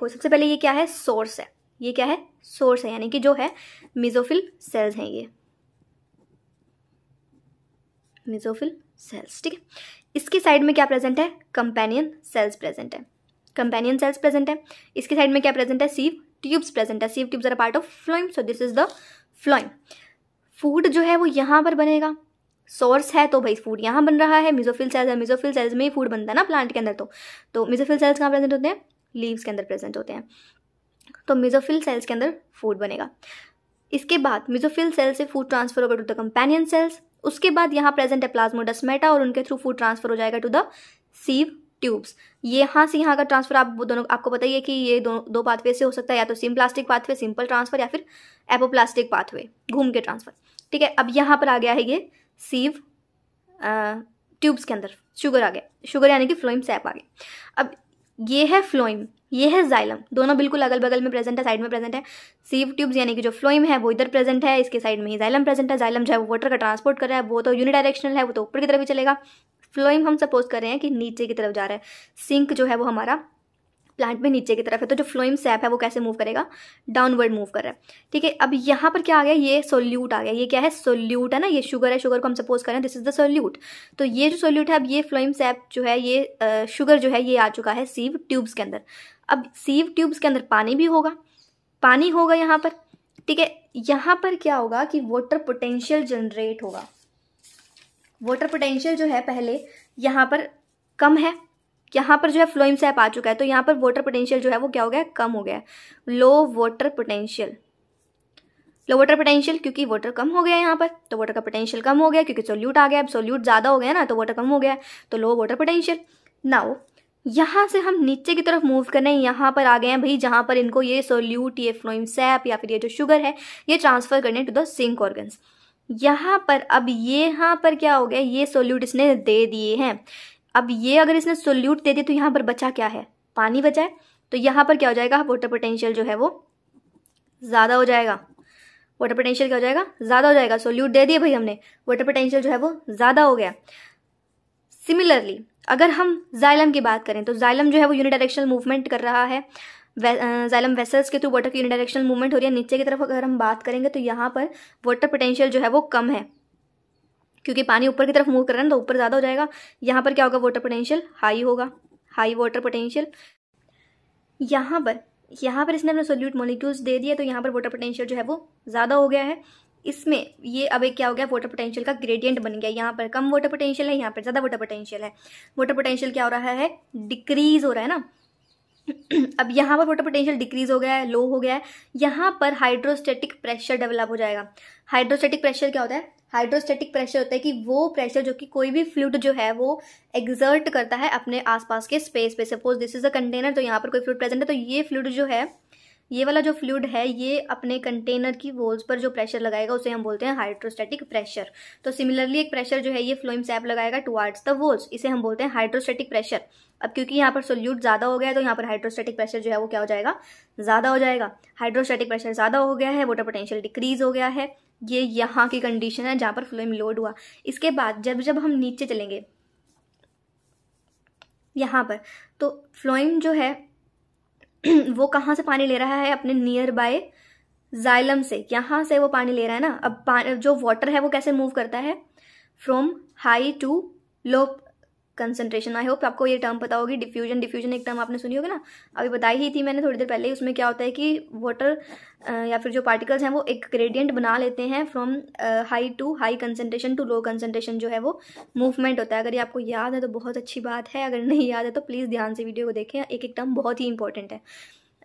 देखो सबसे पहले ये क्या है सोर्स है ये क्या है सोर्स है यानी कि जो है मिजोफिल सेल्स हैं ये मिजोफिल सेल्स ठीक है इसके साइड में क्या प्रेजेंट है कंपेनियन सेल्स प्रेजेंट है कंपेनियन सेल्स प्रेजेंट है इसके साइड में क्या प्रेजेंट है सीव ट्यूब्स प्रेजेंट है sieve tubes are part of phloem so this is the phloem food जो है वो यहाँ पर बनेगा सोर्स है तो भाई फूड यहाँ बन रहा है मिजोफिल सेल्स है मिजोफिल सेल्स में ही फूड बनता है ना प्लांट के अंदर तो तो मिजोफिल सेल्स कहाँ प्रेजेंट होते हैं लीव्स के अंदर प्रेजेंट होते हैं तो मिजोफिल सेल्स के अंदर फूड बनेगा इसके बाद मिजोफिल सेल्स से फूड ट्रांसफर होगा टू द कंपेनियन सेल्स उसके बाद यहाँ प्रेजेंट है प्लाज्मोडस्मेटा और उनके थ्रू फूड ट्रांसफर हो जाएगा टू द सीव ट्यूब्स यहाँ से यहाँ का ट्रांसफर आप दोनों आपको पता ही है कि ये दो दो पाथवे से हो सकता है या तो symplastic pathway simple transfer या फिर एपोप्लास्टिक पाथवे घूम के ट्रांसफर ठीक है अब यहाँ पर आ गया है ये सीव ट्यूब्स के अंदर शुगर आ गया शुगर यानी कि फ्लोइम सैप आ गया अब ये है फ्लोइम ये है जाइलम दोनों बिल्कुल अगल बगल में प्रेजेंट है साइड में प्रेजेंट है सीव ट्यूब्स यानी कि जो फ्लोइम है वो इधर प्रेजेंट है इसके साइड में ही जाइलम प्रेजेंट है जाइलम जो है वो वाटर का ट्रांसपोर्ट कर रहा है वो तो यूनिडायरेक्शनल है वो तो ऊपर की तरफ ही चलेगा फ्लोइम हम सपोज कर रहे हैं कि नीचे की तरफ जा रहा है सिंक जो है वो हमारा प्लांट में नीचे की तरफ है तो जो फ्लोइम सैप है वो कैसे मूव करेगा डाउनवर्ड मूव कर रहा है ठीक है अब यहाँ पर क्या आ गया ये सोल्यूट आ गया ये क्या है सोल्यूट है ना ये शुगर है शुगर को हम सपोज करें दिस इज द सोल्यूट तो ये जो सोल्यूट है अब ये फ्लोइम सैप जो है ये शुगर जो है ये आ चुका है सीव ट्यूब्स के अंदर अब सीव ट्यूब्स के अंदर पानी भी होगा पानी होगा यहाँ पर ठीक है यहाँ पर क्या होगा कि वाटर पोटेंशियल जनरेट होगा वाटर पोटेंशियल जो है पहले यहाँ पर कम है यहाँ पर जो है फ्लोइम सैप आ चुका है तो यहाँ पर वाटर पोटेंशियल जो है वो क्या हो गया कम हो गया low water potential low water potential क्योंकि वाटर कम हो गया यहाँ पर तो वाटर का पोटेंशियल कम हो गया क्योंकि सोल्यूट आ गया अब सोल्यूट ज़्यादा हो गया ना तो वाटर कम हो गया तो लो वाटर पोटेंशियल हो यहाँ से हम नीचे की तरफ मूव करें यहाँ पर आ गए हैं भाई जहाँ पर इनको ये सोल्यूट ये फ्लोइम सैप या फिर ये जो शुगर है ये ट्रांसफ़र करने टू द सिंक ऑर्गन्स यहाँ पर अब ये यहाँ पर क्या हो गया ये सोल्यूट इसने दे दिए हैं अब ये अगर इसने सोल्यूट दे दिया तो यहाँ पर बचा क्या है पानी बचा है तो यहाँ पर क्या हो जाएगा वाटर पोटेंशियल जो है वो ज़्यादा हो जाएगा वाटर पोटेंशियल क्या हो जाएगा ज़्यादा हो जाएगा सोल्यूट दे दिए भाई हमने वाटर पोटेंशियल जो है वो ज़्यादा हो गया सिमिलरली अगर हम जाइलम की बात करें तो जाइलम जो है वो यूनिडायरेक्शनल मूवमेंट कर रहा है जाइलम वेसल्स के थ्रू वाटर की यूनिडायरेक्शनल मूवमेंट हो रही है नीचे की तरफ अगर हम बात करेंगे तो यहाँ पर वाटर पोटेंशियल जो है वो कम है क्योंकि पानी ऊपर की तरफ मूव कर रहा है ना तो ऊपर ज़्यादा हो जाएगा यहाँ पर क्या होगा वाटर पोटेंशियल हाई होगा हाई वाटर पोटेंशियल यहाँ पर यहाँ पर इसने अपने सोल्यूट मोलिक्यूल्स दे दिए तो यहाँ पर वाटर पोटेंशियल जो है वो ज़्यादा हो गया है इसमें ये अब एक क्या हो गया वाटर पोटेंशियल का ग्रेडियंट बन गया यहाँ पर कम वाटर पोटेंशियल है यहाँ पर ज़्यादा वाटर पोटेंशियल है वाटर पोटेंशियल क्या हो रहा है डिक्रीज हो रहा है ना अब यहाँ पर वोटर पोटेंशियल डिक्रीज हो गया है लो हो गया है यहाँ पर हाइड्रोस्टेटिक प्रेशर डेवलप हो जाएगा हाइड्रोस्टेटिक प्रेशर क्या होता है हाइड्रोस्टेटिक प्रेशर होता है कि वो प्रेशर जो कि कोई भी फ्लूड जो है वो एग्जर्ट करता है अपने आसपास के स्पेस पे suppose this is a container तो यहाँ पर कोई फ्लूड प्रेजेंट है तो ये फ्लूड जो है ये वाला जो फ्लूड है ये अपने कंटेनर की वॉल्स पर जो प्रेशर लगाएगा उसे हम बोलते हैं हाइड्रोस्टेटिक प्रेशर तो सिमिलरली एक प्रेशर जो है ये फ्लोइम सैप लगाएगा टुवार्ड्स द वॉल्स इसे हम बोलते हैं हाइड्रोस्टेटिक प्रेशर अब क्योंकि यहाँ पर सोल्यूट ज़्यादा हो गया है तो यहाँ पर हाइड्रोस्टेटिक प्रेशर जो है वो क्या हो जाएगा ज़्यादा हो जाएगा हाइड्रोस्टेटिक प्रेशर ज़्यादा हो गया है वोटर पोटेंशियल डिक्रीज हो गया है ये यहाँ की कंडीशन है जहाँ पर फ्लोइम लोड हुआ इसके बाद जब जब हम नीचे चलेंगे यहाँ पर तो फ्लोइम जो है वो कहाँ से पानी ले रहा है अपने नियर बाय जाइलम से यहाँ से वो पानी ले रहा है ना अब जो वाटर है वो कैसे मूव करता है from high to low concentration I hope आपको ये टर्म पता होगी डिफ्यूजन डिफ्यूजन एक टर्म आपने सुनी होगी ना अभी बताई ही थी मैंने थोड़ी देर पहले ही उसमें क्या होता है कि वाटर या फिर जो पार्टिकल्स हैं वो एक ग्रेडियंट बना लेते हैं from high to high concentration to low concentration जो है वो मूवमेंट होता है अगर ये आपको याद है तो बहुत अच्छी बात है अगर नहीं याद है तो प्लीज़ ध्यान से वीडियो को देखें एक एक टर्म बहुत ही इंपॉर्टेंट है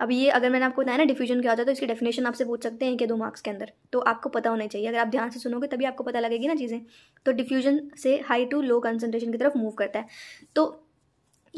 अब ये अगर मैंने आपको बताया ना डिफ्यूजन क्या होता है तो इसकी डेफिनेशन आपसे पूछ सकते हैं कि दो मार्क्स के अंदर तो आपको पता होना चाहिए अगर आप ध्यान से सुनोगे तभी आपको पता लगेगी ना चीज़ें तो डिफ्यूजन से हाई टू लो कंसनट्रेशन की तरफ मूव करता है तो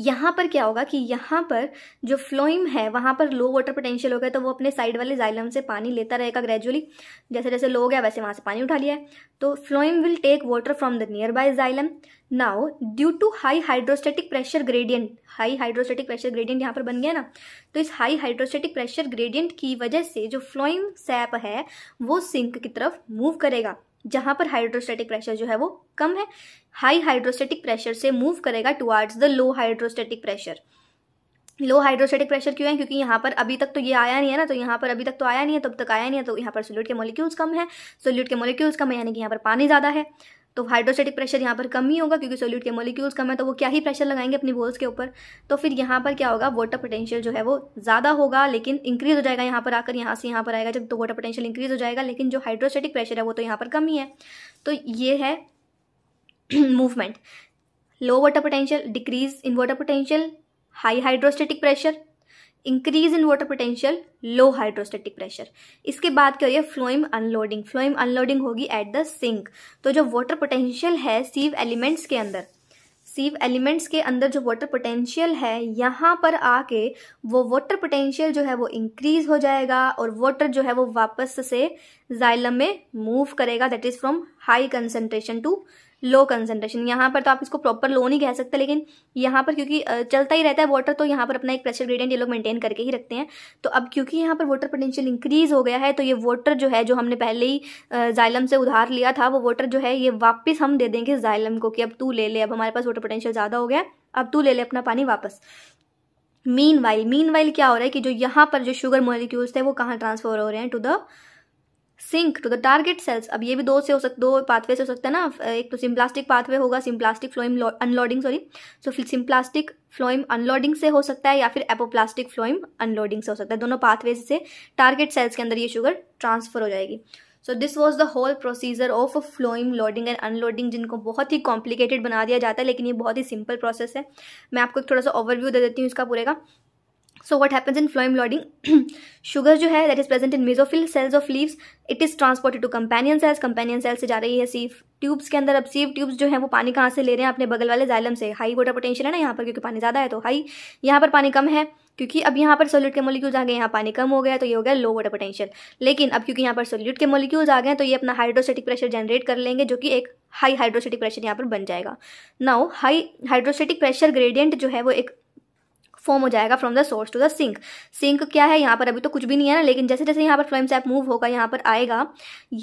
यहाँ पर क्या होगा कि यहाँ पर जो फ्लोइम है वहाँ पर लो वाटर पोटेंशियल हो गया तो वो अपने साइड वाले जाइलम से पानी लेता रहेगा ग्रेजुअली जैसे जैसे लो हो गया वैसे वहाँ से पानी उठा लिया है तो phloem will take water from the nearby xylem now due to high hydrostatic pressure gradient high hydrostatic pressure gradient यहाँ पर बन गया ना तो इस हाई हाइड्रोस्टेटिक प्रेशर ग्रेडियंट की वजह से जो फ्लोइम सैप है वो सिंक की तरफ मूव करेगा जहाँ पर हाइड्रोस्टेटिक प्रेशर जो है वो कम है हाई हाइड्रोस्टेटिक प्रेशर से मूव करेगा towards the low hydrostatic pressure low hydrostatic pressure क्यों है क्योंकि यहाँ पर अभी तक तो ये आया नहीं है ना तो यहाँ पर अभी तक तो आया नहीं है तब तक आया नहीं है तो यहाँ पर सोल्यूट के मोलिक्यूल्स कम है सोल्यूट के मोलिक्यूल्स कम है यानी कि यहाँ पर पानी ज़्यादा है तो हाइड्रोस्टेटिक प्रेशर यहाँ पर कम ही होगा क्योंकि सोल्यूट के मोलिक्यूल्स कम है तो वो क्या ही प्रेशर लगाएंगे अपनी बोल्स के ऊपर तो फिर यहाँ पर क्या होगा वाटर पोटेंशियल जो है वो ज़्यादा होगा लेकिन इंक्रीज हो जाएगा यहाँ पर आकर यहाँ से यहाँ पर आएगा जब तो वाटर पोटेंशियल इंक्रीज हो जाएगा लेकिन जो हाइड्रोस्टेटिक प्रेशर है वो तो यहाँ पर कम ही है तो ये है movement low water potential decrease in water potential high hydrostatic pressure increase in water potential low hydrostatic pressure इसके बाद क्या हो रही है फ्लोइम अनलोडिंग फ्लोइम अनलोडिंग होगी एट द सिंक तो जो वाटर पोटेंशियल है सीव एलिमेंट्स के अंदर सीव एलिमेंट्स के अंदर जो वाटर पोटेंशियल है यहाँ पर आके वो वाटर पोटेंशियल जो है वो इंक्रीज हो जाएगा और वाटर जो है वो वापस से जाइलम में मूव करेगा that is from high concentration to low concentration यहाँ पर तो आप इसको प्रॉपर लो नहीं कह सकते लेकिन यहाँ पर क्योंकि चलता ही रहता है वाटर तो यहाँ पर अपना एक प्रेशर ग्रेडियंट ये लोग मेंटेन करके ही रखते हैं तो अब क्योंकि यहाँ पर वाटर पोटेंशियल इंक्रीज हो गया है तो ये वाटर जो है जो हमने पहले ही जाइलम से उधार लिया था वो वाटर जो है ये वापस हम दे देंगे जाइलम को कि अब तू ले ले अब हमारे पास वाटर पोटेंशियल ज़्यादा हो गया अब तू ले ले अपना पानी वापस मीन वाइल मीन वाइल क्या हो रहा है कि जो यहाँ पर जो शुगर मोलिक्यूल्स थे वो कहाँ ट्रांसफर हो रहे हैं to the sink to the target cells अब ये भी दो से हो सकते दो पाथवे से हो सकता है ना एक तो सिम्प्लास्टिक पाथवे होगा symplastic phloem unloading sorry so फिर सिम्प्लास्टिक फ्लोइम अनलोडिंग से हो सकता है या फिर एपोप्लास्टिक फ्लोइम अनलोडिंग से हो सकता है दोनों पाथवे से टारगेट सेल्स के अंदर ये शुगर ट्रांसफर हो जाएगी so this was the whole procedure of phloem loading and unloading जिनको बहुत ही कॉम्प्लिकेटेड बना दिया जाता है लेकिन ये बहुत ही सिंपल प्रोसेस है मैं आपको एक थोड़ा सा ओवरव्यू दे देती हूँ इसका पूरे का so what happens in phloem loading sugar जो है that is present in mesophyll cells of leaves it is transported to companion cells companion cells से जा रही है सीफ ट्यूब्स के अंदर अब सीव ट्यूब्स जो है वो पानी कहाँ से ले रहे हैं अपने बगल वाले जाइलम से हाई वाटर पोटेंशियल है ना यहाँ पर क्योंकि पानी ज़्यादा है तो हाई यहाँ पर पानी कम है क्योंकि अब यहाँ पर सोल्यूट के मोलिक्यूल्स आ गए यहाँ पानी कम हो गया तो ये हो गया लो वाटर पोटेंशियल लेकिन अब क्योंकि यहाँ पर सोल्यूट के मोलिक्यूल्स आ गए तो ये अपना हाइड्रोस्टेटिक प्रेशर जनरेट कर लेंगे जो कि एक हाई हाइड्रोस्टेटिक प्रेशर यहाँ पर बन जाएगा now high hydrostatic pressure gradient जो है वो एक फॉर्म हो जाएगा from the source to the sink sink क्या है यहाँ पर अभी तो कुछ भी नहीं है ना लेकिन जैसे जैसे यहाँ पर फ्लोएम सैप मूव होगा यहाँ पर आएगा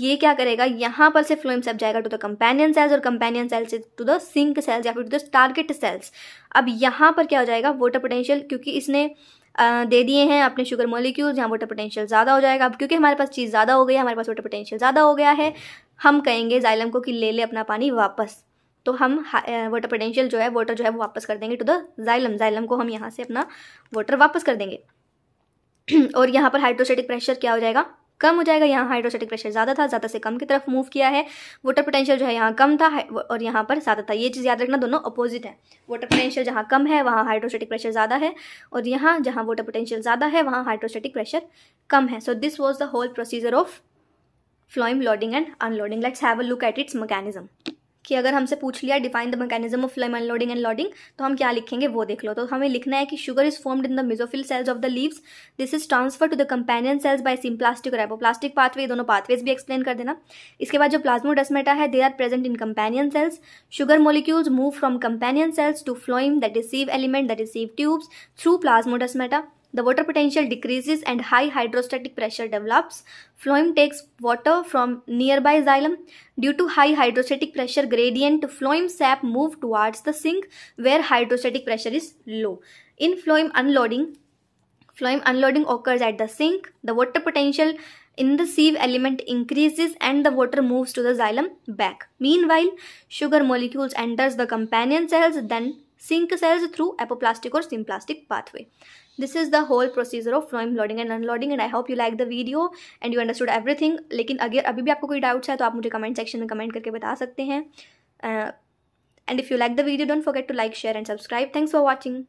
ये क्या करेगा यहाँ पर से फ्लोएम सैप जाएगा टू द कंपेनियन सेल्स और companion cells to the sink cells या फिर टू द टारगेट सेल्स अब यहाँ पर क्या हो जाएगा वोटर पोटेंशियल क्योंकि इसने दे दिए हैं अपने शुगर मोलिक्यूल यहाँ वोटर पोटेंशियल ज़्यादा हो जाएगा अब क्योंकि हमारे पास चीज़ ज़्यादा हो गई है हमारे पास वोटर पोटेंशियल ज़्यादा हो गया है हम कहेंगे जाइलम को कि ले ले अपना पानी वापस तो हम वाटर पोटेंशियल जो है वाटर जो है वो वापस कर देंगे टू द जाइलम जाइलम को हम यहाँ से अपना वाटर वापस कर देंगे और यहाँ पर हाइड्रोस्टेटिक प्रेशर क्या हो जाएगा कम हो जाएगा यहाँ हाइड्रोस्टेटिक प्रेशर ज़्यादा था ज़्यादा से कम की तरफ मूव किया है वाटर पोटेंशियल जो है यहाँ कम था और यहाँ पर ज़्यादा था ये चीज़ याद रखना दोनों अपोजिट है वाटर पोटेंशियल जहाँ कम है वहाँ हाइड्रोस्टेटिक प्रेशर ज़्यादा है और यहाँ जहाँ वाटर पोटेंशियल ज़्यादा है वहाँ हाइड्रोस्टेटिक प्रेशर कम है so this was the whole procedure of phloem loading and unloading let's have a look at its mechanism कि अगर हमसे पूछ लिया define the mechanism of phloem unloading and loading तो हम क्या लिखेंगे वो देख लो तो हमें लिखना है कि sugar is formed in the mesophyll cells of the leaves this is transfer to the companion cells by symplastic or apoplastic pathway दोनों पाथवेज भी एक्सप्लेन कर देना इसके बाद जो प्लाज्मोडस्मेटा है they are present in companion cells sugar molecules move from companion cells to phloem that sieve element that sieve tubes through plasmodesmata The water potential decreases and high hydrostatic pressure develops. Phloem takes water from nearby xylem. Due to high hydrostatic pressure gradient, phloem sap move towards the sink where hydrostatic pressure is low. In phloem unloading, phloem unloading occurs at the sink. The water potential in the sieve element increases and the water moves to the xylem back. Meanwhile, sugar molecules enters the companion cells then sink cells through apoplastic or symplastic pathway. This is the whole procedure of phloem loading and unloading and I hope you like the video and you understood everything लेकिन अगर अभी भी आपको कोई doubts है तो आप मुझे कमेंट सेक्शन में कमेंट करके बता सकते हैं and if you like the video don't forget to like share and subscribe thanks for watching